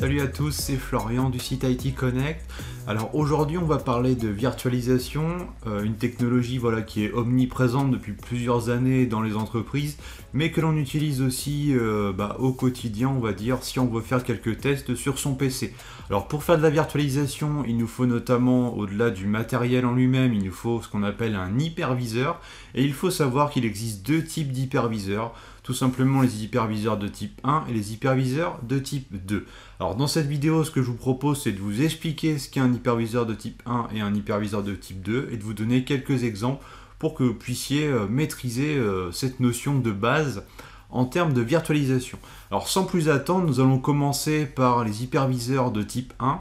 Salut à tous, c'est Florian du site IT Connect. Alors aujourd'hui, on va parler de virtualisation, euh, une technologie voilà qui est omniprésente depuis plusieurs années dans les entreprises, mais que l'on utilise aussi euh, bah, au quotidien, on va dire, si on veut faire quelques tests sur son PC. Alors pour faire de la virtualisation, il nous faut notamment au-delà du matériel en lui-même, il nous faut ce qu'on appelle un hyperviseur, et il faut savoir qu'il existe deux types d'hyperviseurs tout simplement les hyperviseurs de type 1 et les hyperviseurs de type 2. Alors dans cette vidéo, ce que je vous propose, c'est de vous expliquer ce qu'est un hyperviseur de type 1 et un hyperviseur de type 2 et de vous donner quelques exemples pour que vous puissiez euh, maîtriser euh, cette notion de base en termes de virtualisation. Alors sans plus attendre, nous allons commencer par les hyperviseurs de type 1.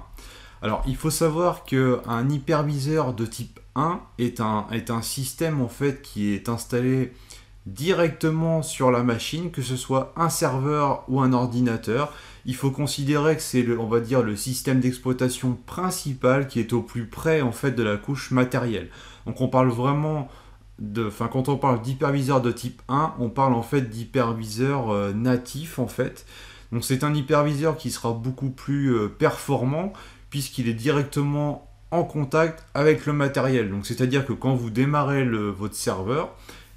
Alors il faut savoir qu'un hyperviseur de type 1 est un, est un système en fait qui est installé directement sur la machine, que ce soit un serveur ou un ordinateur. Il faut considérer que c'est, on va dire, le système d'exploitation principal qui est au plus près en fait de la couche matérielle. Donc on parle vraiment de, enfin quand on parle d'hyperviseur de type 1, on parle en fait d'hyperviseur euh, natif en fait. Donc c'est un hyperviseur qui sera beaucoup plus euh, performant puisqu'il est directement en contact avec le matériel. Donc c'est-à-dire que quand vous démarrez le, votre serveur,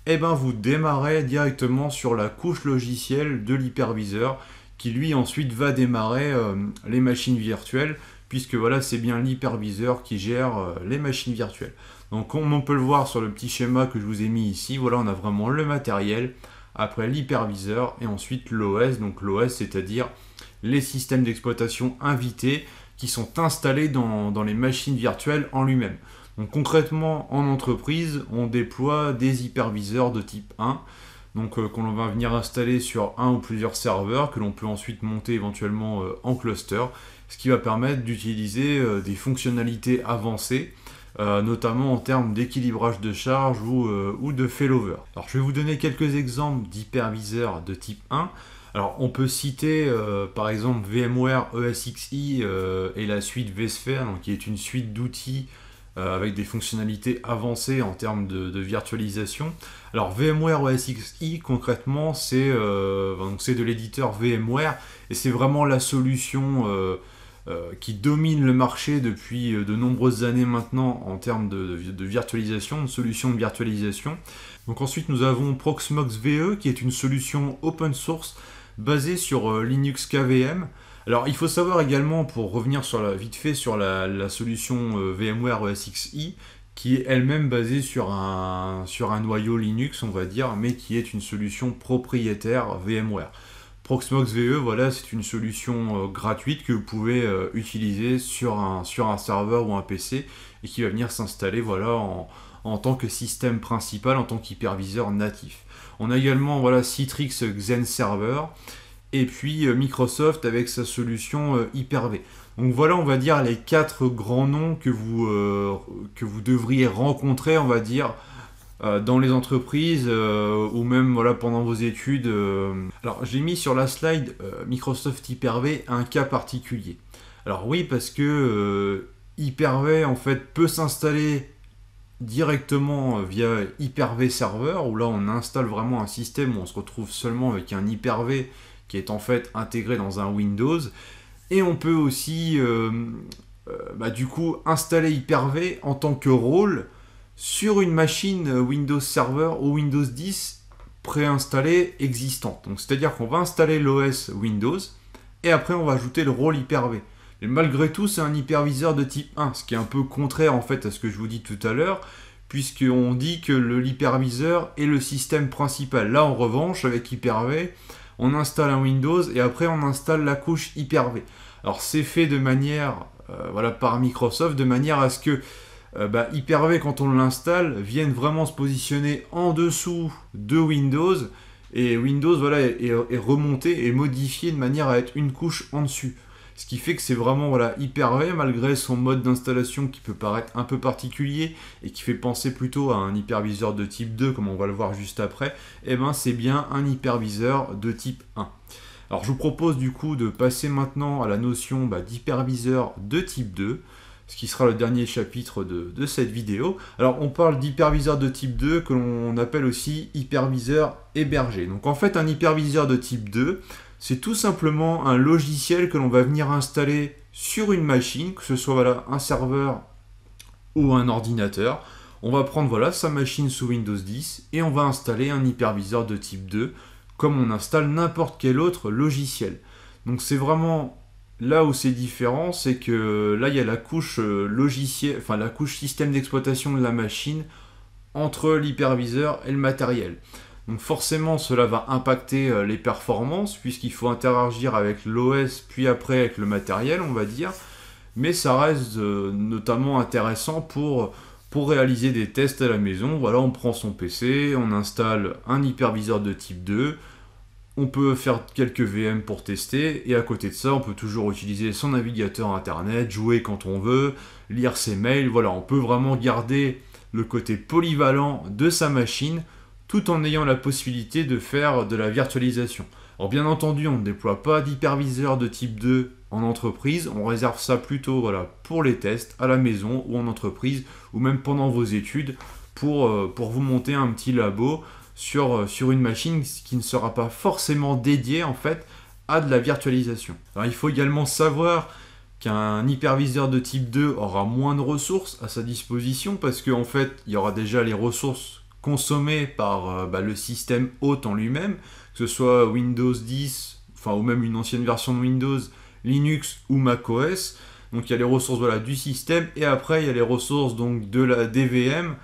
et eh ben vous démarrez directement sur la couche logicielle de l'hyperviseur qui lui ensuite va démarrer euh, les machines virtuelles puisque voilà c'est bien l'hyperviseur qui gère euh, les machines virtuelles. Donc comme on peut le voir sur le petit schéma que je vous ai mis ici, voilà on a vraiment le matériel, après l'hyperviseur et ensuite l'OS, donc l'OS c'est-à-dire les systèmes d'exploitation invités qui sont installés dans les machines virtuelles en lui-même. Donc concrètement, en entreprise, on déploie des hyperviseurs de type 1, donc euh, qu'on va venir installer sur un ou plusieurs serveurs, que l'on peut ensuite monter éventuellement euh, en cluster, ce qui va permettre d'utiliser euh, des fonctionnalités avancées, notamment en termes d'équilibrage de charge ou, de failover. Alors je vais vous donner quelques exemples d'hyperviseurs de type 1. Alors on peut citer par exemple VMware ESXi et la suite vSphere, qui est une suite d'outils euh, avec des fonctionnalités avancées en termes de, virtualisation. Alors VMware OS XI concrètement euh, c'est de l'éditeur VMware et c'est vraiment la solution euh, qui domine le marché depuis de nombreuses années maintenant en termes de, virtualisation, de solution de virtualisation. Donc ensuite nous avons Proxmox VE qui est une solution open source basée sur Linux KVM alors il faut savoir également, pour revenir sur la, vite fait sur la, solution euh, VMware ESXi, qui est elle-même basée sur un, noyau Linux, on va dire, mais qui est une solution propriétaire VMware. Proxmox VE, voilà, c'est une solution euh, gratuite que vous pouvez euh, utiliser sur un, sur un serveur ou un PC et qui va venir s'installer voilà, en, en tant que système principal, en tant qu'hyperviseur natif. On a également voilà, Citrix Xen Server et puis euh, Microsoft avec sa solution euh, Hyper-V. Donc voilà, on va dire les quatre grands noms que vous, euh, que vous devriez rencontrer, on va dire, dans les entreprises ou même voilà, pendant vos études. Alors j'ai mis sur la slide Microsoft Hyper-V un cas particulier. Alors oui, parce que Hyper-V en fait peut s'installer directement via Hyper-V Server. où là on installe vraiment un système où on se retrouve seulement avec un Hyper-V qui est en fait intégré dans un Windows. Et on peut aussi, euh, euh, bah, du coup, installer Hyper-V en tant que rôle sur une machine Windows Server ou Windows 10 préinstallée existante. Donc, c'est-à-dire qu'on va installer l'OS Windows et après on va ajouter le rôle Hyper-V. malgré tout, c'est un hyperviseur de type 1, ce qui est un peu contraire en fait à ce que je vous dis tout à l'heure, puisqu'on dit que l'hyperviseur est le système principal. Là, en revanche, avec Hyper-V, on installe un Windows et après on installe la couche Hyper-V. Alors c'est fait de manière, euh, voilà, par Microsoft, de manière à ce que euh, bah, Hyper-V, quand on l'installe, vienne vraiment se positionner en dessous de Windows et Windows, voilà, est remonté et modifié de manière à être une couche en dessus. Ce qui fait que c'est vraiment voilà, hyper vrai malgré son mode d'installation qui peut paraître un peu particulier et qui fait penser plutôt à un hyperviseur de type 2 comme on va le voir juste après, et eh ben c'est bien un hyperviseur de type 1. Alors je vous propose du coup de passer maintenant à la notion bah, d'hyperviseur de type 2 ce qui sera le dernier chapitre de, de cette vidéo. Alors on parle d'hyperviseur de type 2 que l'on appelle aussi hyperviseur hébergé. Donc en fait un hyperviseur de type 2, c'est tout simplement un logiciel que l'on va venir installer sur une machine, que ce soit un serveur ou un ordinateur. On va prendre voilà, sa machine sous Windows 10 et on va installer un hyperviseur de type 2 comme on installe n'importe quel autre logiciel. Donc c'est vraiment là où c'est différent, c'est que là il y a la couche euh, logiciel, enfin la couche système d'exploitation de la machine entre l'hyperviseur et le matériel. Donc forcément, cela va impacter euh, les performances puisqu'il faut interagir avec l'OS puis après avec le matériel, on va dire. Mais ça reste euh, notamment intéressant pour, pour réaliser des tests à la maison. Voilà, on prend son PC, on installe un hyperviseur de type 2, on peut faire quelques VM pour tester et à côté de ça, on peut toujours utiliser son navigateur internet, jouer quand on veut, lire ses mails. Voilà, on peut vraiment garder le côté polyvalent de sa machine tout en ayant la possibilité de faire de la virtualisation. Alors bien entendu, on ne déploie pas d'hyperviseur de type 2 en entreprise, on réserve ça plutôt voilà, pour les tests à la maison ou en entreprise ou même pendant vos études pour, euh, pour vous monter un petit labo sur, euh, sur une machine qui ne sera pas forcément dédiée en fait à de la virtualisation. Alors, il faut également savoir qu'un hyperviseur de type 2 aura moins de ressources à sa disposition parce qu'en en fait il y aura déjà les ressources consommé par euh, bah, le système hôte en lui-même, que ce soit Windows 10, enfin ou même une ancienne version de Windows, Linux ou macOS. Donc il y a les ressources du système et après il y a les ressources donc de la DVM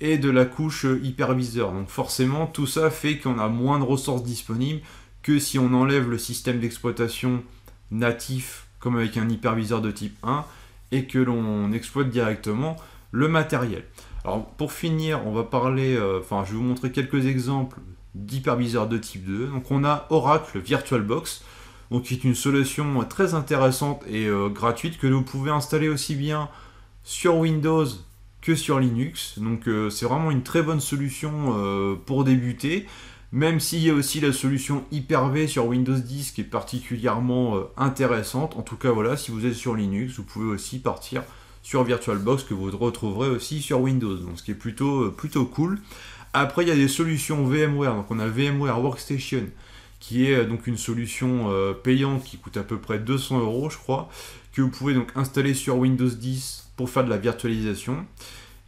et de la couche hyperviseur. Donc forcément tout ça fait qu'on a moins de ressources disponibles que si on enlève le système d'exploitation natif comme avec un hyperviseur de type 1 et que l'on exploite directement le matériel. Alors pour finir, on va parler, euh, enfin je vais vous montrer quelques exemples d'hyperviseurs de type 2. Donc on a Oracle VirtualBox, donc qui est une solution très intéressante et euh, gratuite que vous pouvez installer aussi bien sur Windows que sur Linux. Donc euh, c'est vraiment une très bonne solution pour débuter. Même s'il y a aussi la solution Hyper-V sur Windows 10 qui est particulièrement intéressante. En tout cas voilà, si vous êtes sur Linux, vous pouvez aussi partir sur VirtualBox que vous retrouverez aussi sur Windows. Donc ce qui est plutôt, euh, plutôt cool. Après, il y a des solutions VMware. Donc on a VMware Workstation qui est euh, donc une solution euh, payante qui coûte à peu près 200 euros, je crois, que vous pouvez donc installer sur Windows 10 pour faire de la virtualisation.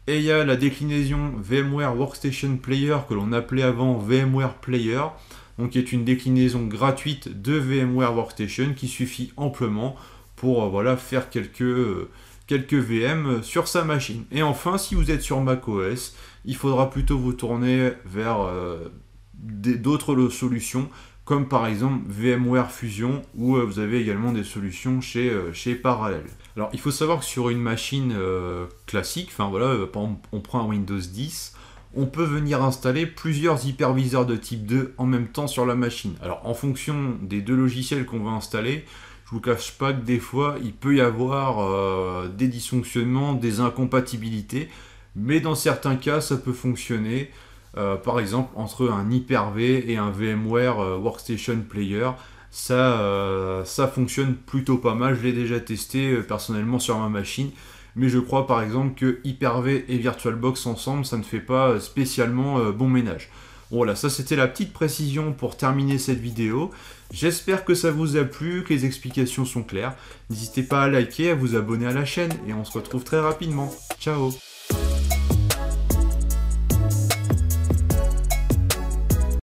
Et il y a la déclinaison VMware Workstation Player que l'on appelait avant VMware Player, donc qui est une déclinaison gratuite de VMware Workstation qui suffit amplement pour voilà, faire quelques, quelques VM sur sa machine. Et enfin, si vous êtes sur macOS, il faudra plutôt vous tourner vers euh, d'autres solutions, comme par exemple VMware Fusion, où euh, vous avez également des solutions chez, euh, chez Parallel. Alors, il faut savoir que sur une machine classique, enfin voilà, on prend un Windows 10, on peut venir installer plusieurs hyperviseurs de type 2 en même temps sur la machine. Alors en fonction des deux logiciels qu'on va installer, je vous cache pas que des fois, il peut y avoir euh, des dysfonctionnements, des incompatibilités, mais dans certains cas, ça peut fonctionner. Euh, par exemple, entre un Hyper-V et un VMware euh, Workstation Player, ça, ça fonctionne plutôt pas mal. Je l'ai déjà testé personnellement sur ma machine, mais je crois par exemple que Hyper-V et VirtualBox ensemble, ça ne fait pas spécialement bon ménage. Voilà, ça c'était la petite précision pour terminer cette vidéo. J'espère que ça vous a plu, que les explications sont claires. N'hésitez pas à liker, à vous abonner à la chaîne et on se retrouve très rapidement. Ciao